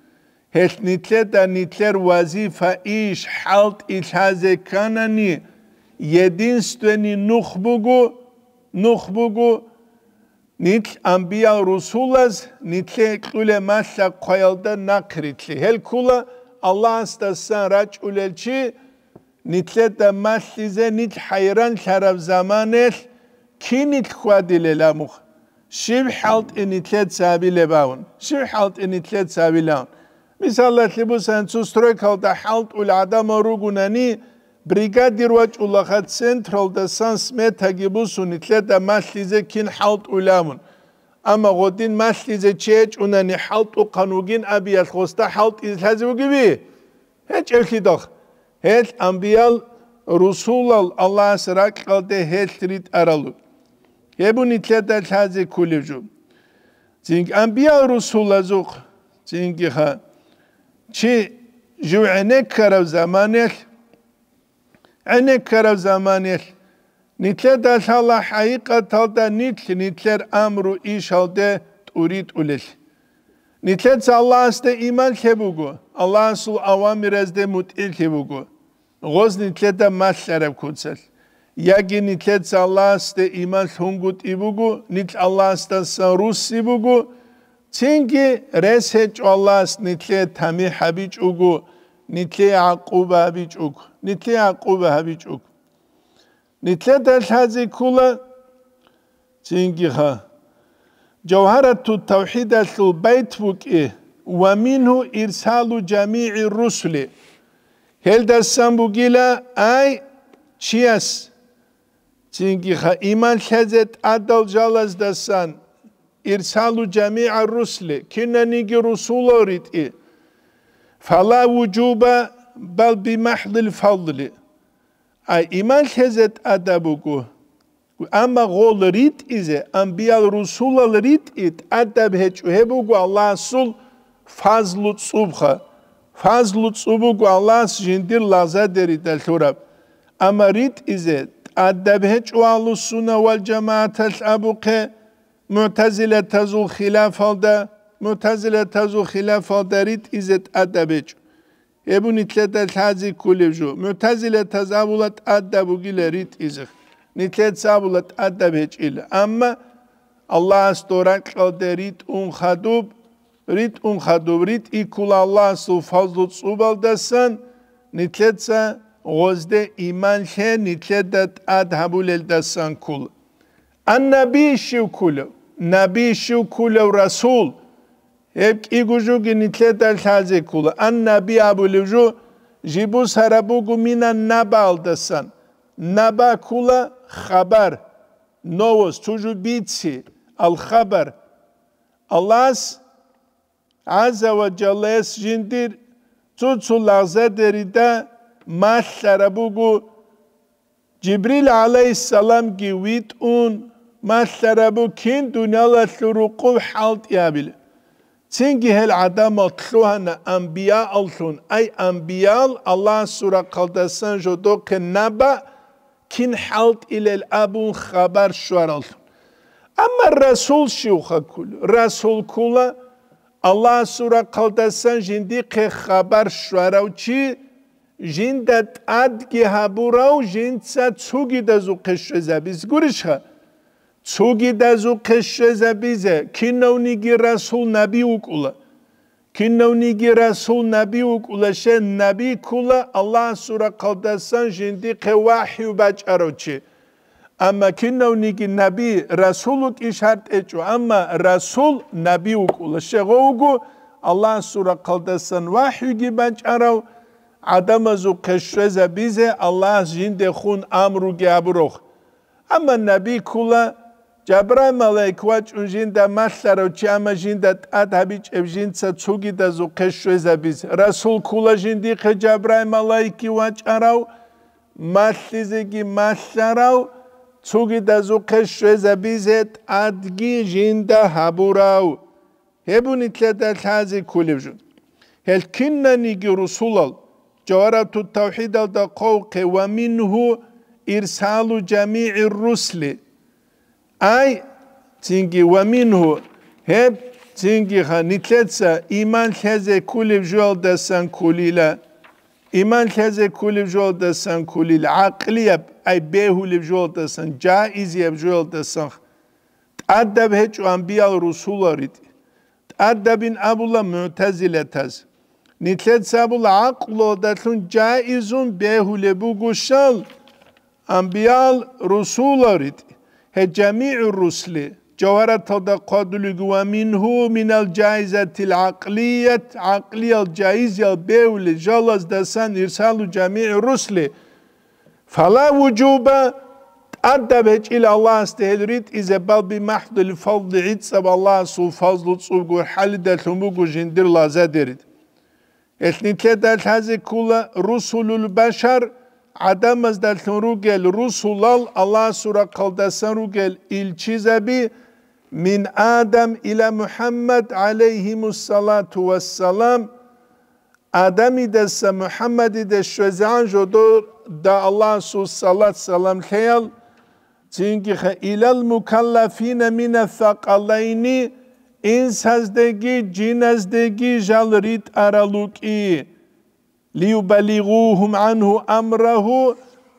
Heç nitle da nitler vazifa iş halt ilhaze kanani yedinstweni nuhbugu nuhbugu nit ambiya rusulaz nitle kule masla koyalda nakritli. Hel kula Allah astasın raç ulelçi nitle de maslize nit hayran şarab zamanet ქინით ხვადილელამუხ შიბჰალტ ინითლეთ საბილებაუნ შიბჰალტ ინითლეთ საბილაუნ მისალათი ბუსან ცუსტროიკალდა ჰალტულ ადამორუგუნანი ბრიგადირვა ჭულახა ცენტრალდა სანს მეთაგი ბუსუნითლეთა მასლიზე ქინ ჰალტულამუნ ამა ღოდინ მასლიზე ჩეჭუნანი ჰალტუ ყანუგინ აბიალ ხოსტა ჰალტ ისაზუგიბი ჰეჭეხიდო ჰელ ამბიალ რუსულალ ალლას რაკალდე ჰელტრიტ არალუ ებუნი თლეთა თაზი ქულიჟუ წინ ამბია რუსულაზუხ წინი ხა ჩი ჟუენე ქარავ ზამანეხ ანე ქარავ ზამანეხ ნიტლედა ალლა ჰაიკათალდა ნიტლ ნიტლერ ამრუ იშალდე ტური ტულილ ნიტლეც ალლასტე იმალ ხებუგუ ალლასულ ავამირაზდე მუტილ ხებუგუ ღოზ ნიტლედა მასლარებ ქუცელ იაგი ნიცეც ალას და იმას ჰუნგუ ტიბუგუ ნიც ალას და რუსიბუგუ ცინგი რესე ჭოლას ნიცე თამი ჰაბიჭუგუ ნიცე აყუბა ჰაბიჭუგ ნიცე აყუბა ჰაბიჭუგ ნიცე და ხაზი ქულა ცინგი ხა ჯოჰარათუ თავჰიდათუ ბაითუკი ვა მინჰუ ირსალუ ჯამიი რუსლი ჰელდასამბუგილა აი ჩიას Çünkü iman şezet adal jalas dasan irsalu cami'a rusli kinanigi rusul orit'i fala vücuba bal bi mahdil fadli ay iman şezet adabuku ama gol rit ize ambiyal rusul al rit it adab heç hebugu Allah sul fazlu subha fazlu subugu Allah jindir lazaderi deri turab ama rit ize ادب هچ و السنه والجماعه تسابق معتزله تزو خلاف ده معتزله تزو خلاف درید ایزت ادب هچ ابن نتلت تازی کلیجو معتزله تزابولت ادب گیلرید ایزخ نتلت زابولت ادب هچ ایل اما الله استورک قدرید اون خدوب رید اون خدوب رید ای کل الله سو فضل صوبال دسن نتلت غزده ایمان شه نیچه دت ادهبو للدستان کل ان نبی شو کلو نبی شو کلو رسول Hep iguju ginitle del taze kulu. Anna bi abuluju jibu sarabugu mina naba aldasan. Naba kula haber. Novos tuju bitsi. Al haber. Allahs Azza ve Celles jindir tutsu lagze deride maslara bugu Cibril aleyhisselam ki vit un maslara bu kin dünyala suruku halt yabil. Çünkü hel adam atluhana anbiya olsun. Ay anbiyal Allah sura kaldasan jodo ki naba kin halt ilel abun haber şuar olsun. Ama Resul şuha kul. Resul kula Allah sura kaldasan jindi ki haber şuar olsun. جین دت اد گی هبورا و جین سا چوگی دزو قشر زبیز گوریش خا چوگی دزو قشر زبیزه کی نو نیگی رسول نبی اوکولا کی نیگی رسول نبی اوکولا شن نبی کولا الله سورا قلدستان جندی دی قواحی و بچ اما کی نیگی نبی رسول اوک اشارت اچو اما رسول نبی اوکولا شه غوگو الله سورا قلدستان وحی گی بچ ადამაზუ ქეშრეზა ბიზე ალლაჰ ჟინდე ხუნ ამრუ გაბროხ ამა ნაბი ქულა ჯაბრაი მალაიქვა ჯუნჟინდა მასლარო ჩამაჟინდა ადაბი ჭებჟინცა ცუგი და ზუ ქეშრეზა ბიზ რასულ ქულა ჟინდი ხე ჯაბრაი მალაიქი ვაჭარავ მასლიზეგი მასლარავ ცუგი და ზუ ქეშრეზა ბიზეთ ადგი ჟინდა ჰაბურავ ჰებუნი თლა და თაზი ქულიბჟუ ჰელკინნა ნიგი რუსულალ Cevaretu tevhid el da kavke ve minhu irsalu cemi'i rusli. Ay çünkü ve minhu hep çünkü hanitletse iman keze kulib jol desen kulile. İman keze kulib jol desen kulil. Akli yap. Ay behulib jol desen. Caiz yap jol desen. Addab hiç o anbiyal rusular idi. Addabin abula mütezile tez sabul nitetsebul aklu detlun caizun behule bu guşal ambiyal rusular idi. he cemi'u rusli cevheret tadakkadülü ve minhu minel caizetil akliyet akliyel caizya behule jalaz desen irsalu cemi'u rusli fala vücube Addabeç ila Allah istehilrit ize bal bi mahdil fadli itse Allah su fazlu tsugur halide tumugu jindir lazederit. Etnikedelt hazi kula rusulul beşer adamas del rugel rusulal Allah sura kaldasan rugel ilçi zebi min Adem ile Muhammed aleyhimus salatu vesselam Adem'i desse Muhammed'i de şvezan jodur da Allah su salat salam teyal çünkü ilal mukallafine mine fakaleyni إنسازدگی جنازدگی جالريت أرالوكي ليبلغوهم عنه أمره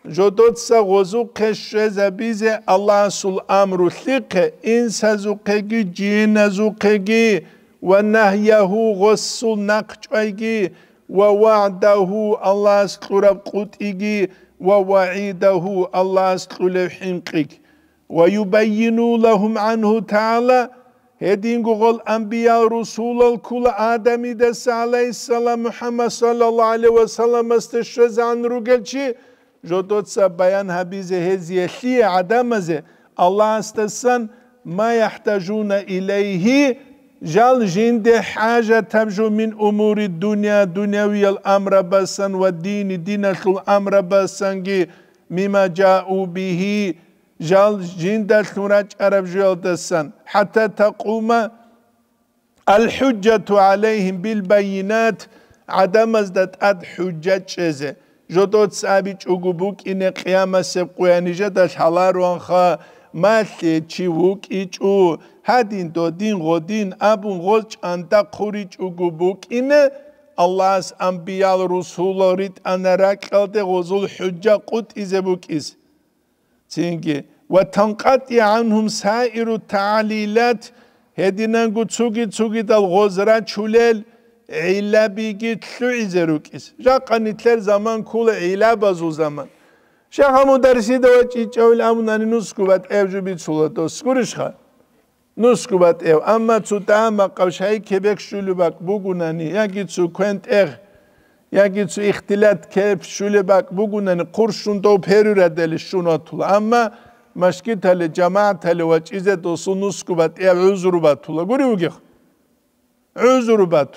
جدود سغوزو قش زبيز الله سل أمر ثق إنسازوكي جنازوكي ونهيه غسل نقشوكي ووعده الله سقرب قطئي ووعيده الله سقرب حمقك ويبين لهم عنه تعالى هدين قول أنبياء رسول الكل آدمي دس عليه السلام محمد صلى الله عليه وسلم استشرز عن رجلشي جدود سبيان هبيز هزي خي عدمز الله استسن ما يحتاجون إليه جال جند حاجة تبجو من أمور الدنيا دنيوي الأمر بسن والدين دين الأمر بسن مما جاءوا به ჟალ ჯინდა ხმრა ჭარებ ჟოდესან ჰათა თაყუმა ალჰუჯათუ ალეიჰიმ ბილბაინათ ადამაზდა ტად ჰუჯა ჭეზე ჟოდოც აბი ჭუგუბუ კინე ყიამასე ყუანიჟა და ჰალარუან ხა მალე ჩივუ კიჭუ ჰადინ დო დინ ღო დინ აბუნ ღო ჭანდა ხური ჭუგუბუ კინე ალლას ანბიალ რუსულ რიტ ანარა ყელდე ღოზულ ჰუჯა ყუტიზებუკის წინგი ვა თანყატი ანჰუმ საირუ თალილათ ჰედინანგუ ცუგი ცუგი დალღოზრა ჩულელ ეილაბი გიტლუ იზერუკის ჟაყანითლერ ზამან ქულა ეილაბაზუ ზამან შეხამუ დარსი დო ჭიჭოვილ ამუნანი ნუსკუბად ევჯუბი ცულა დო სკურიშხა ნუსკუბად ევ ამმა ცუტა ამა ყავშაი ქებექ შულუბაკ ბუგუნანი იაგი ცუ ქვენტეღ იაგიც იხტილად ქეფს შულებაკ ბუგუნენ ყურშუნდო ფერურადელი შუნათულ ამა მაშკითალე ჯამაათალე ვაჭიზე დო სუნუსკუბატ ია უზრუბათულა გური უგიხ უზრუბათ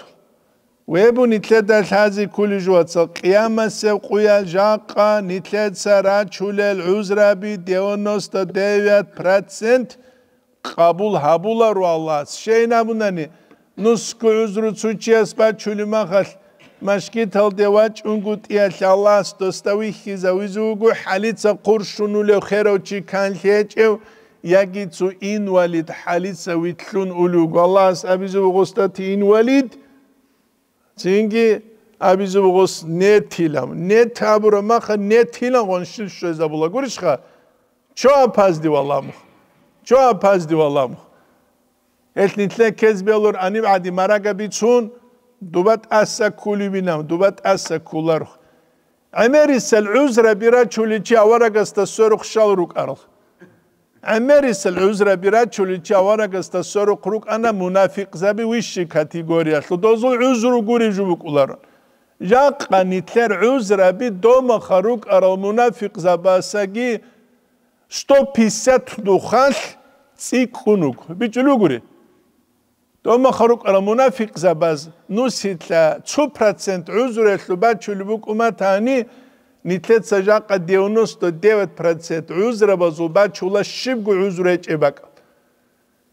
ვებუ ნითლედა ლაზი კულიჟუაცა ყიამასე ყუია ჟაყა ნითლედსა რა ჩულელ უზრაბი დეონოსტა დევიად პროცენტ ყაბულ ჰაბულა რო ალას შეინამუნანი ნუსკუ უზრუ ცუჩიას ბა ჩულიმახალ машкиталдева чунгутия шаллас достави хизавизугу халица куршунуле хероучи канлечев ягицу инвалид халица витлун улугу аллас абизугустати инвалид цинги абизугус нетилам нетабро маха нетила гоншил шоза була гуришха чо апазди валам чо апазди валам эс нитле кезбелур ани ади марага бичун دوبات اسا کولی بینم دوبات اسا کولار عمری سل عزر بیرا چولی چی آورگ است سرخ شال رو کارل عمری سل عزر بیرا چولی چی آورگ است سرخ رو کانا منافق زبی ویشی کاتیگوری است دوزل عزر رو گوری جو بکولار یا قنیتلر عزر بی دوم خروق ارال منافق زباسگی 150 دخش цикунук бичлугури дома хару кара мунафик забаз ну ситла 2 процент узрелу бачулбу куматани нитле сажа кадиону 109 процент узребазу бачула шибгу узречебак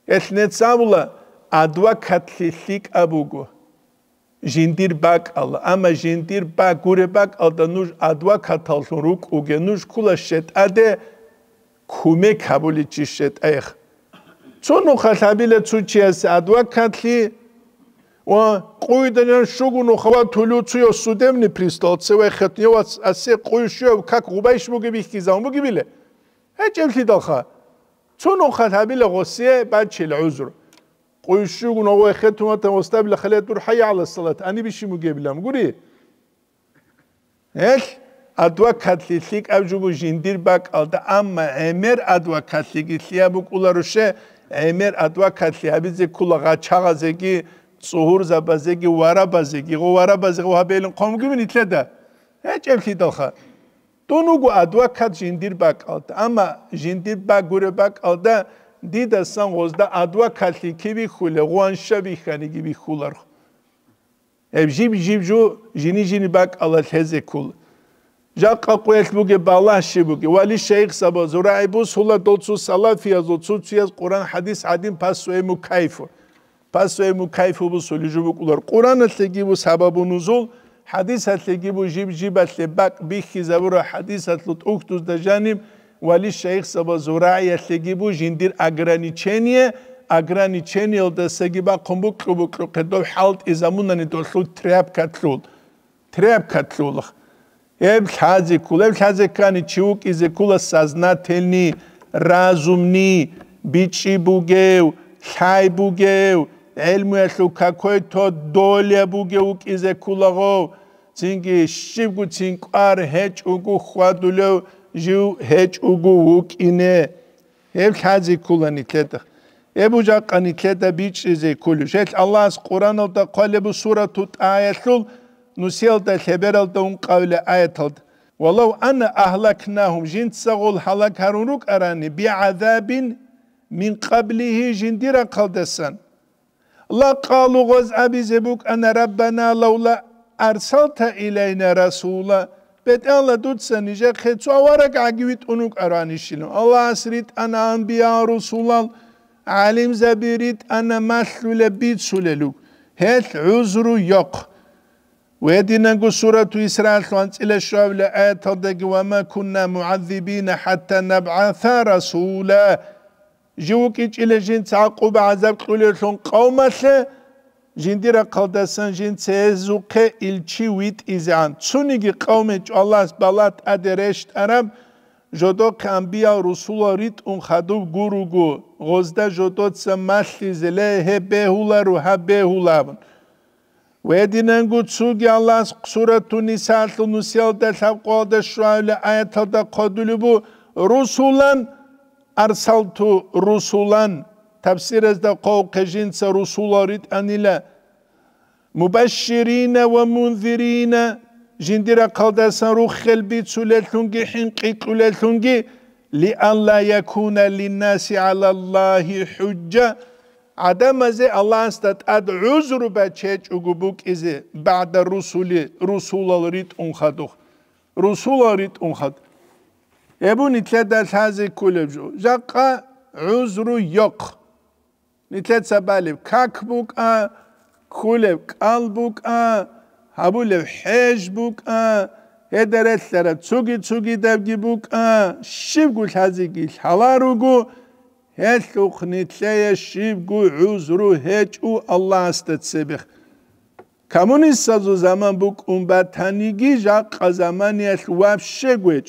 эснет сабула адвокат лилик абугу жентир бак ал ама жентир бак гуре бак алда нуж адвокат алсу рук уге нуж кула шет аде куме кабули чишет айх цону хасабиле цучес адвокатли ва куйден шугуну хава тулюцио судемни пристолце ва хетнева асе куйшев как губайш муги бихти зам муги биле эчемли доха цону хасабиле госе бачил узур куйшугуну ва хетума тамостабиле халетур хая ала салат ани биши муги билам гури эх адвокатли лик абжугу жиндир бак алда амма эмер адвокатли гисия букуларуше ემერ ადვოკატი აბიძე ქულაღა ჩაღაზე კი წუხურ ზაბაზე კი ვარაბაზე კი ღო ვარაბაზე ღო აბელი ხომგვი ნითლა და ეჭებში დახა თუნუგუ ადვოკატ ჟინდირ ბაკალთ ამა ჟინდირ ბაგურე ბაკალდა დიდა სამღოს და ადვოკატი კი ვიხულე ღوانშები ხანი კი ვიხულარ ხო ებ ჟიბ ჟიბ ჟო ჟინი ჟინი ბაკალა თეზე ქულა ჟაკა ყუეთბუგე ბალაშიბუგე ვალი შეიხ საბა ზურაიბუ სულა დოცუ სალაფია ზოცუ ციას ყურან ჰადის ადიმ ფასვე მუ кайფუ ფასვე მუ кайფუ ბუ სული ჟუბუ ყურ ყურან ასეგი ბუ საბაბუ ნუზულ ჰადის ასეგი ბუ ჟიბ ჟიბ ასე ბაკ ბიხი ზაბურა ჰადის ასლუ ტუქტუ და ჟანიმ ვალი შეიხ საბა ზურაი ასეგი ბუ ჟინდირ აგრანიჩენიე აგრანიჩენიელ და ასეგი ბა ხომბუ ყუბუ ყუ ყედო ჰალტ იზამუნანი დოსლუ ტრეპკატლუ ტრეპკატლუ ლხ ემხაძე კულე ხაძე კანი ჩუკიზე კულა საზნათელი разумნი ბიჭი ბუგევ ხაი ბუგევ ელმუე ხუკა ქოეთო დოლე ბუგევ უკიზე კულაღო წინგი შიბგუ წინყარ ჰეჭუგუ ხვადულე ჟუ ჰეჭუგუ უკინე ემხაძე კულანი თეთა ებუჯაყანი თეთა ბიჭიზე კულუ შეთ ალას ყურანოთა ყალებ სურათუ აიხულ نسيلتا خبرلتا ون قول آيتلت ولو أنا أهلكناهم جنت سغول حلق هرونوك أراني بعذاب من قبله جنديرا قلدسان لا قالوا غز أبي زبوك أنا ربنا لولا أرسلت إلينا رسولا بيت الله دوت سنجا خيتسو أورك عقويت أنوك أراني شلو الله أسريت أنا أنبياء رسولا علم زبيريت أنا مثل لبيت سللوك هل عذر يق ويدينا سورة إسرائيل لانس إلى الشعب لآيات وما كنا معذبين حتى نبعث رسولا جوكيش إلى جنس عقوب عذاب قليلون قومة جندير قدسان جنس يزوك إلشي ويت إزعان تسونيكي قومة الله بالات أدرشت أرب جدو كأنبياء رسول ريت أن خدو غوروغو غزدا جودو تسمالي زليه بهولا روها بهولا بن Vedinen gutsu gellas suretu nisal tunusiyal de tevkade şuayla ayetada kadülü bu rusulan arsaltu rusulan tefsir ezde kav kejinse rusularit anile mübeşşirine ve munzirine jindira kaldasan ruh helbi tsuletlungi hinki kuletlungi li an la nasi ala alallahi hujja. ადამაზე ალანს და ად უზრუბა ჩეჭუგუბუკიზე ბადა რუსული რუსულალრით უნხადო რუსულალრით უნხად ებუ ნიტლადა ლაზი კულებჟო ჟაყა უზრუ იოქ ნიტლაცა ბალებ კაკბუკა კულებ კალბუკა აბულებ ჰეჟბუკა ედერეთლარა ცუგი ცუგი დაბგიბუკა შიგულ ლაზი გი ლალარუგუ Hethuknitleje šibgu uzru heću Allah stet sebih. Коммунист сазу заман бук умбатанигӣ жаққа заманияш вообще гӯч.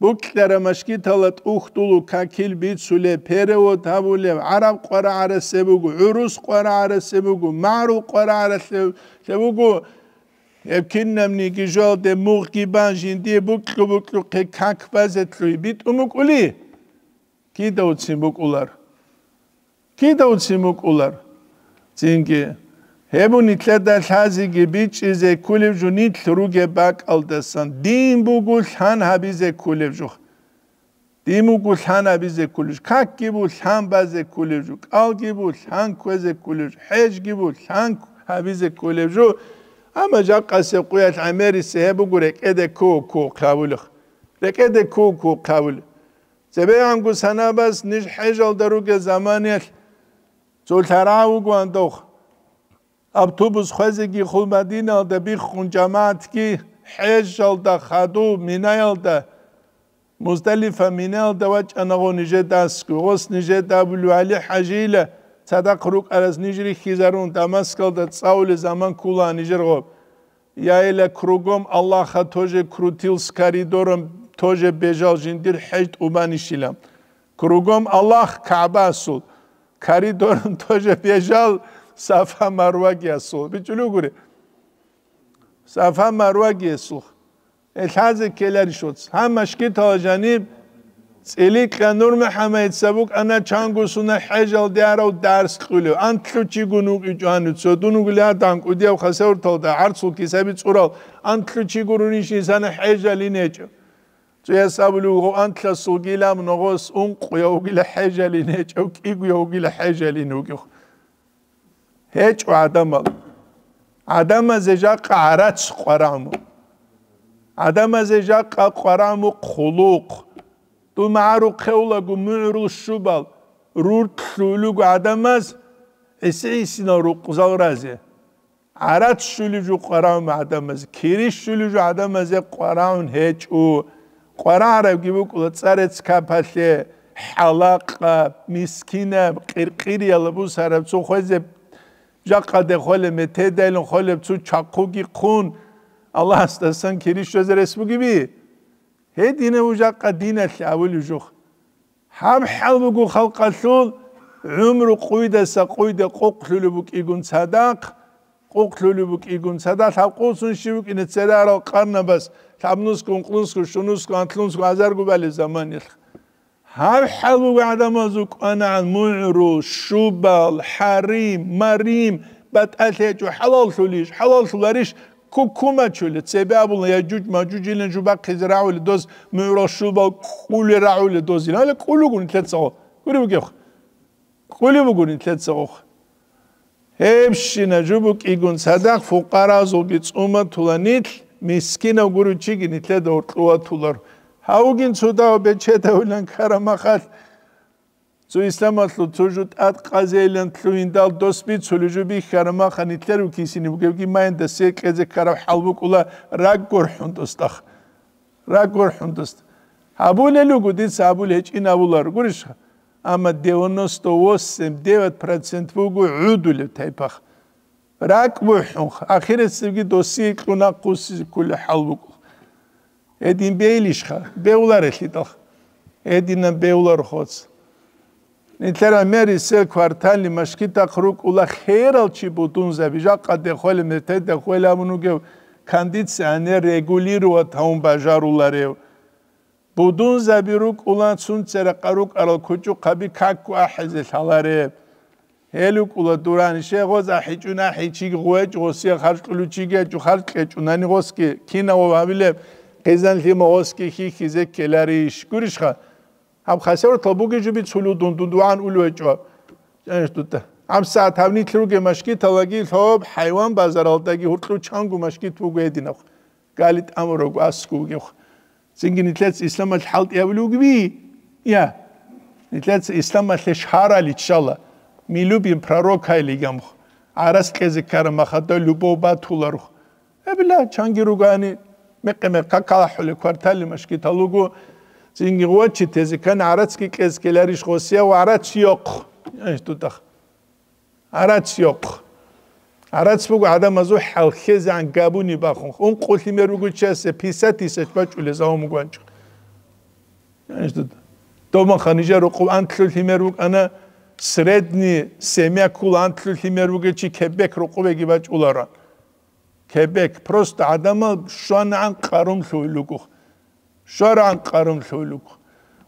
Бук тарамашки талат ухтулу какил бицуле перево табуле араб қора арасебугу, урус қора арасебугу, мару қора арасебугу. Евкиннам ниги жолде муғ гибан жинди бук бук луқи как базетлуи бит умук улии. კიდევ ციმოკულარ კიდევ ციმოკულარ წინგე ჰემუნი წედა ლაზიგი ბიჭიზე კულევჟუ ნით რუგე ბაკალდასან დიმბუგუ ლანაბიზე კულევჟუ დიმუგუ ლანაბიზე კულევჟუ კაკგიბუ ლანბაზე კულევჟუ კალგიბუ ლანკვეზე კულევჟუ ჰეჯგიბუ ლანკაბიზე კულევჟუ ამა ჯაყასე ყუათ ამერისე ჰებუგურე კედე კუკუ ყავულხ რეკედე კუკუ ყავულხ ზებეანგუ სანაბას ნიშ ჰეჟალ დარუგე ზამანიახ ზულთარაუ გვანდოხ ავტობუს ხეზიგი ხულმადინალ და ბი ხუნჯამათკი ჰეჟალ და ხადუ მინაილ და მუსტალიფა მინაილ და ვაჭანაღო ნიჟე დასკუ ოს ნიჟე დაბლუ ალი ჰაჯილა სადაქ რუკ არას ნიჟრი ხიზარუნ დამასკალ და წაული ზამან ქულა ნიჟერღო ია ელა ქრუგომ ალლაჰა თოჟე ქრუთილს ქარიდორომ тоже бежал жиндир хэжт уманишилам. Кругом Аллах Кааба асул. Коридором тоже бежал Сафа Маруа гясул. Бичулу гури. Сафа Маруа гясул. Элхазы келяри шоц. Хам машки тажани цели кэнур Мухаммед сабук ана чангу суна хэжал дяру дарс хулю. Ан тлучи гуну гючану цодуну гуля данк. Удяв хасаур талда арцул кисаби цурал. Ан тлучи гуру нишни сана хэжал инечу. წესავლუ ანთლა სოგილამ ნოგოს უნყვია უგილა ჰეჯალი ნეჭო კიგვია უგილა ჰეჯალი ნუგი ჰეჭო ადამა ადამა ზეჟა ყარაც ყარამ ადამა ზეჟა ყარამ ხულუყ თუ მარუ ხეულა გუ მურუ შუბალ რურთლულუ ადამას ესე ისინა რუ ყზავრაზე არაც შულიჯუ ყარამ ადამას ქირი შულიჯუ ადამაზე ყარავნ ჰეჭო ყვარარებ გიმუკულა წარეც კაფალე ალაყა მისკინა ყირყირიალა ბუსარებ თუ ხეზე ჯაყადე ხოლე მე თედელონ ხოლე თუ ჩაქუგი ხუნ ალას დასან ქირიშოზ რესპუგიბი ჰე დინე უჯაყა დინა ლავული ჟუ ხამ ხალბუგუ ხალყალულ უმრუ ყუიდასა ყუიდე ყოყლულუბუ კიგუნ ცადაყ ყოყლულუბუ კიგუნ ცადა თავყულსუნ შივუკინე წერა რო ყარნაბას თამნუს კონკლუს შუნუს კანთლუს აზარგუბალი ზამანი ჰავ ჰალუ ადამაზუ კანალ მუირუ შუბალ ჰარი მარიმ ბატალეჯუ ჰალალ შულიშ ჰალალ შულარიშ კუკუმა ჩული ცებაბულა ჯუჯ მაჯუჯილენ ჯუბა ქიზრაული დოს მუირუ შუბალ ყული რაული დოზი ნალე ყული გუნი თლეცო ყური ბიგო ყული ბუგუნი თლეცო ჰებში ნაჯუბუ კიგუნ სადახ ფუყარაზუ ბიწუმა თულანილ მისკინა გურუჩიგინი თლე და ორტყუა თულარ ჰაუგინ ცოდაო ბე ჩედაულან ქარამახალ ცუ ისლამათლუ თუჟუტ ატ ყაზელან თლუინდალ დოსპი ცულიჯუბი ქარამახანი თლე რუკისინი ბგევგი მაენ და სე ყეზე ქარავ ჰალბუკულა რაგორ ჰუნდოსტახ რაგორ ჰუნდოსტ აბულელუგუ დი საბულე ჭინავულარ გურიშა ამა 98% დევატ პროცენტ ბუგუ უდულე თაიფახ რაკმუჰუ ახირესიგი დოსი ყუნა ყუსი კული ჰალბუკ ედინ ბეილიშხა ბეულარეთი და ედინა ბეულარ ხოც ნიტერა მერი სელ კვარტალი მაშკიტა ხრუკულა ხერალჩი ბუტუნზები ჟაყადე ხოლე მეთე და ხოლე ამუნუგე კანდიციანე რეგულირუა თაუნ ბაჟარულარე ბუდუნზები რუკულა ცუნცერა ყარუკარალ ქუჭუ ხაბი კაკუ აჰეზე ხალარე ელუ კულა დურან შეღოზა ჰიჭუნა ჰიჭი გუეჭ ოსი ხარშკლუ ჩიგე ჯუ ხარშკე ჭუნანი ოსკი ქინავო ვავილე ყეზან ლიმო ოსკი ხი ხიზე კელარი შკურიშ ხა ამ ხასერ თობუგი ჯუბი ცულუ დუნდუნ დუან ულუ ეჭო ჯანშ დუტა ამ საათ ავნი თლუ გემაშკი თალაგი ლობ ჰაივან ბაზარალდაგი ურტლუ ჩანგუ მაშკი თუ გედინახ გალი ტამორო გასკუ გიხ ზინგინი თლეც ისლამალ ჰალტი ავლუ გვი ია თლეც ისლამალ შარალი ინშალლა მი любим пророкайли гам арас кезе кармахата любоба тулар эбла чангиругани меқме какахули квартали машкиталугу цинги гочи тези кан арацки кезкелари шхосия ва арац йок эш тутах арац йок арац бугу адамазу халхе зангабуни бахун он кулли меругу чесе писати сеч бачуле заому гванч эш тут томаханижа ру куан тлу химеру ана средни семя кулантлы химервугечи кебек рукувеги бачулара кебек просто адама шуан ан карум шуйлуку шуар ан карум шуйлуку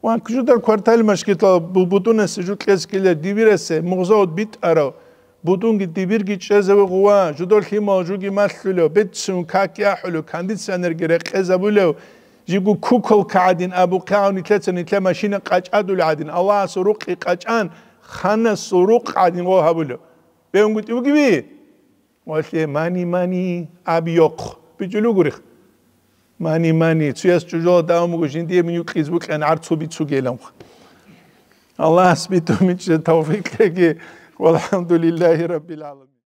ван кжудар квартали машкита бутуне сижу кескиле дивиресе мугзаот бит ара бутунги дивирги чезеве гуа жудол химо жуги маллуло битсун какя хулу кондиционер гере кезабуле жигу кукол кадин абу кауни тлецени тле машина качадул адин алла суруки качан خانه سرق قدیم و هبولو به اون گوتی بگی بی واسه مانی مانی ابیاق به جلو گریخ مانی مانی توی از چجا دام گوشین دیه منیو خیز بکن عرض تو بیتو تو گیلم الله اسمی تو میشه توفیق که والحمدلله رب العالمین